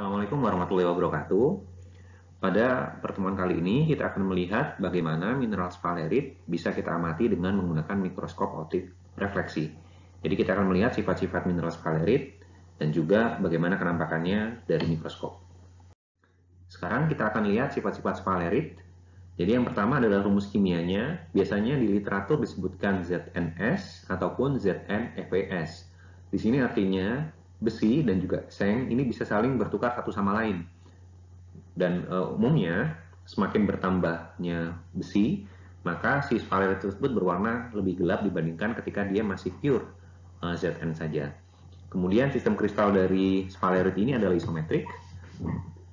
Assalamualaikum warahmatullahi wabarakatuh. Pada pertemuan kali ini kita akan melihat bagaimana mineral sphalerit bisa kita amati dengan menggunakan mikroskop optik refleksi. Jadi kita akan melihat sifat-sifat mineral sphalerit dan juga bagaimana penampakannya dari mikroskop. Sekarang kita akan lihat sifat-sifat sphalerit. Jadi yang pertama adalah rumus kimianya, biasanya di literatur disebutkan ZNS ataupun ZNFES. Di sini artinya besi dan juga seng ini bisa saling bertukar satu sama lain. Dan uh, umumnya semakin bertambahnya besi, maka si spaler tersebut berwarna lebih gelap dibandingkan ketika dia masih pure uh, e, Zn saja. Kemudian sistem kristal dari spalerit ini adalah isometrik.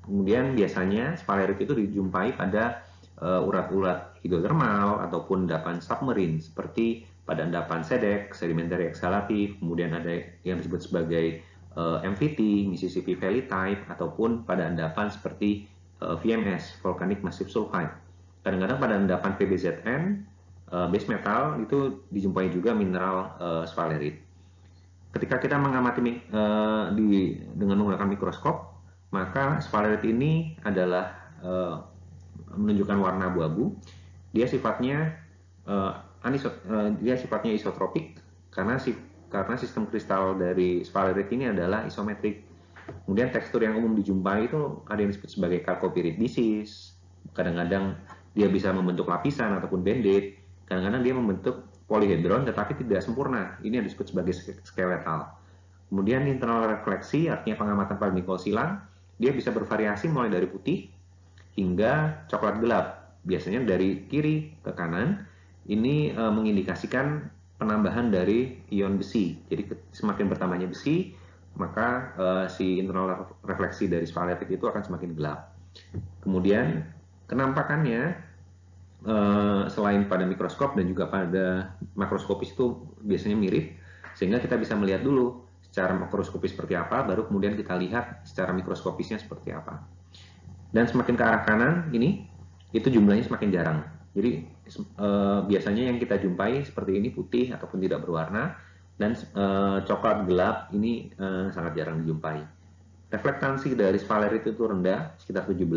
Kemudian biasanya spalerit itu dijumpai pada e, urat-urat uh, hidrotermal ataupun endapan submarine seperti pada endapan sedek, sedimentary exhalative, kemudian ada yang disebut sebagai Eh, MVT, Mississippi Valley Type, ataupun pada endapan seperti eh, VMS, Volcanic Massive Sulfide. Kadang-kadang pada endapan PBZN, eh, base metal itu dijumpai juga mineral sphalerit. Ketika kita mengamati di, dengan menggunakan mikroskop, maka sphalerit ini adalah menunjukkan warna abu-abu. Dia sifatnya dia sifatnya isotropik karena si karena sistem kristal dari sphalerite ini adalah isometrik. Kemudian tekstur yang umum dijumpai itu ada yang disebut sebagai calcopyrite disease. Kadang-kadang dia bisa membentuk lapisan ataupun bandit. Kadang-kadang dia membentuk polihedron tetapi tidak sempurna. Ini yang disebut sebagai skeletal. Kemudian internal refleksi artinya pengamatan paling silang. Dia bisa bervariasi mulai dari putih hingga coklat gelap. Biasanya dari kiri ke kanan. Ini e, mengindikasikan penambahan dari ion besi. Jadi semakin bertambahnya besi, maka uh, si internal refleksi dari spalatik itu akan semakin gelap. Kemudian kenampakannya uh, selain pada mikroskop dan juga pada makroskopis itu biasanya mirip, sehingga kita bisa melihat dulu secara makroskopis seperti apa, baru kemudian kita lihat secara mikroskopisnya seperti apa. Dan semakin ke arah kanan ini, itu jumlahnya semakin jarang jadi e, biasanya yang kita jumpai seperti ini putih ataupun tidak berwarna dan e, coklat gelap ini e, sangat jarang dijumpai. Reflektansi dari sphalerite itu rendah, sekitar 17.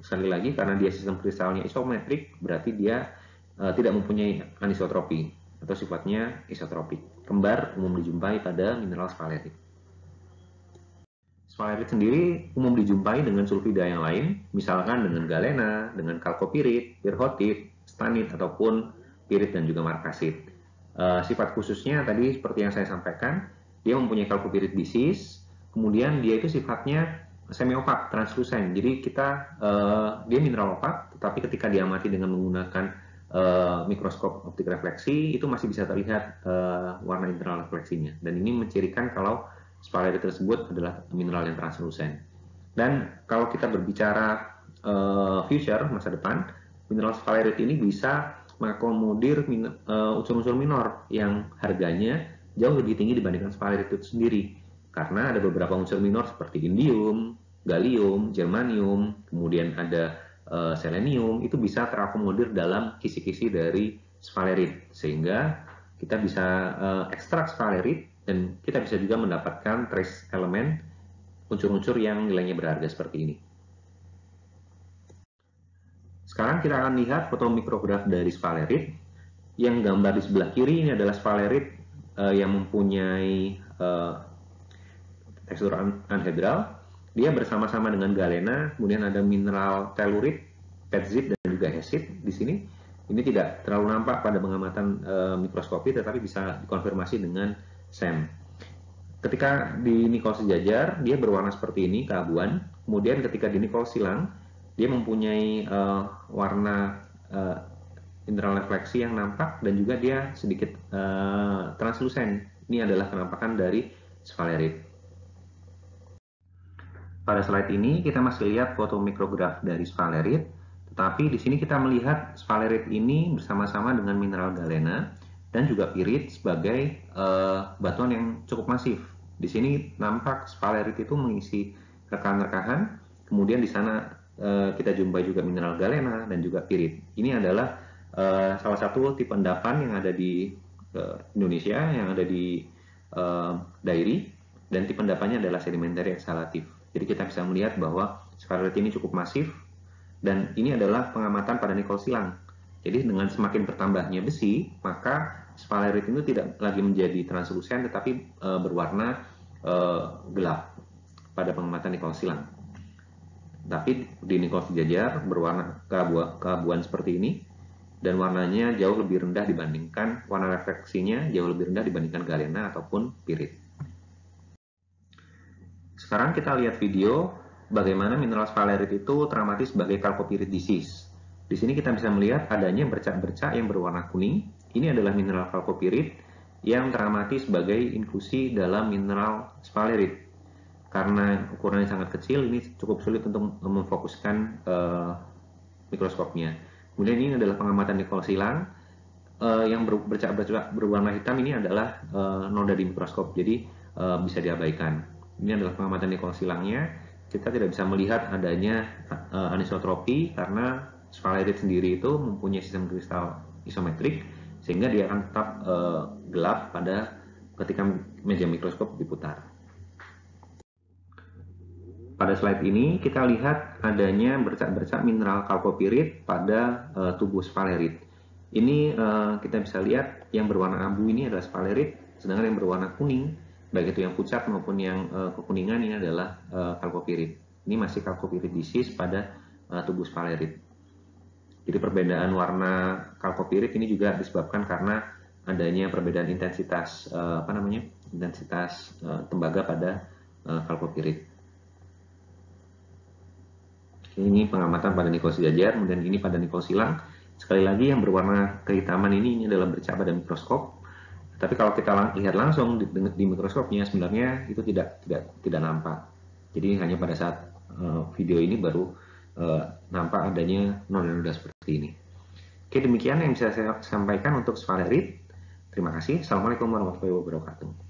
Sekali lagi karena dia sistem kristalnya isometrik, berarti dia e, tidak mempunyai anisotropi atau sifatnya isotropik. Kembar umum dijumpai pada mineral sphalerite. Spirit sendiri umum dijumpai dengan sulfida yang lain, misalkan dengan galena, dengan kalkopirit, pirhotit, stanit, ataupun pirit dan juga markasit. Eh, sifat khususnya tadi seperti yang saya sampaikan, dia mempunyai kalkopirit bisis, kemudian dia itu sifatnya semi opak, translusen. Jadi kita eh, dia mineral opak, tetapi ketika diamati dengan menggunakan eh, mikroskop optik refleksi itu masih bisa terlihat warna internal refleksinya dan ini mencirikan kalau spaleri tersebut adalah mineral yang translusen. Dan kalau kita berbicara uh, future masa depan, mineral sphalerite ini bisa mengakomodir eh, unsur-unsur uh, minor yang harganya jauh lebih tinggi dibandingkan sphalerite itu sendiri. Karena ada beberapa unsur minor seperti indium, gallium, germanium, kemudian ada uh, selenium itu bisa terakomodir dalam kisi-kisi dari sphalerite sehingga kita bisa uh, ekstrak sphalerite dan kita bisa juga mendapatkan trace element unsur-unsur yang nilainya berharga seperti ini. Sekarang kita akan lihat foto mikrograf dari spalerit. Yang gambar di sebelah kiri ini adalah spalerit uh, yang mempunyai uh, tekstur anhedral. Dia bersama-sama dengan galena, kemudian ada mineral telurit, petzit, dan juga hesit di sini. Ini tidak terlalu nampak pada pengamatan uh, mikroskopi, tetapi bisa dikonfirmasi dengan Sam. Ketika di nikel sejajar, dia berwarna seperti ini, keabuan. Kemudian ketika di nikel silang, dia mempunyai uh, warna uh, internal refleksi yang nampak dan juga dia sedikit uh, eh, translusen. Ini adalah penampakan dari sphalerit. Pada slide ini kita masih lihat foto mikrograf dari sphalerit, tetapi di sini kita melihat sphalerit ini bersama-sama dengan mineral galena dan juga pirit sebagai uh, batuan yang cukup masif. Di sini nampak spalerit itu mengisi rekan-rekahan, kemudian di sana uh, kita jumpai juga mineral galena dan juga pirit. Ini adalah uh, salah satu tipe endapan yang ada di uh, Indonesia, yang ada di uh, dairi, dan tipe endapannya adalah sedimentary eksalatif. Jadi kita bisa melihat bahwa spalerit ini cukup masif, dan ini adalah pengamatan pada Nicole Silang jadi dengan semakin bertambahnya besi, maka sphalerit itu tidak lagi menjadi translusen tetapi e, berwarna e, gelap pada pengamatan nikel silang. Tapi di nikel sejajar berwarna keabuan, seperti ini dan warnanya jauh lebih rendah dibandingkan warna refleksinya jauh lebih rendah dibandingkan galena ataupun pirit. Sekarang kita lihat video bagaimana mineral sphalerit itu teramati sebagai calcopyrite disease di sini kita bisa melihat adanya bercak-bercak yang berwarna kuning. Ini adalah mineral kalkopirit yang teramati sebagai inklusi dalam mineral spalerit. Karena ukurannya sangat kecil, ini cukup sulit untuk memfokuskan uh, mikroskopnya. Kemudian ini adalah pengamatan Nicole Silang uh, eh, yang bercak-bercak berwarna hitam ini adalah uh, noda di mikroskop, jadi uh, bisa diabaikan. Ini adalah pengamatan Nicole Silangnya. Kita tidak bisa melihat adanya anisotropi karena sphalerite sendiri itu mempunyai sistem kristal isometrik sehingga dia akan tetap uh, gelap pada ketika meja mikroskop diputar. Pada slide ini kita lihat adanya bercak-bercak mineral kalkopirit pada uh, tubuh sphalerite. Ini uh, kita bisa lihat yang berwarna abu ini adalah sphalerite, sedangkan yang berwarna kuning, baik itu yang pucat maupun yang uh, kekuningan ini adalah uh, kalkopirit. Ini masih kalkopirit disease pada uh, tubuh sphalerite. Jadi perbedaan warna kalkopirik ini juga disebabkan karena adanya perbedaan intensitas eh, apa namanya intensitas eh, tembaga pada uh, eh, kalkopirik. Ini pengamatan pada nikel sejajar, kemudian ini pada nikel Silang. Sekali lagi yang berwarna kehitaman ini ini adalah bercak pada mikroskop. Tapi kalau kita lihat langsung di, mikroskopnya sebenarnya itu tidak tidak tidak nampak. Jadi hanya pada saat video ini baru Eh, nampak adanya nodal-nodal seperti ini. Oke, demikian yang bisa saya sampaikan untuk Svalerit. Terima kasih. Assalamualaikum warahmatullahi wabarakatuh.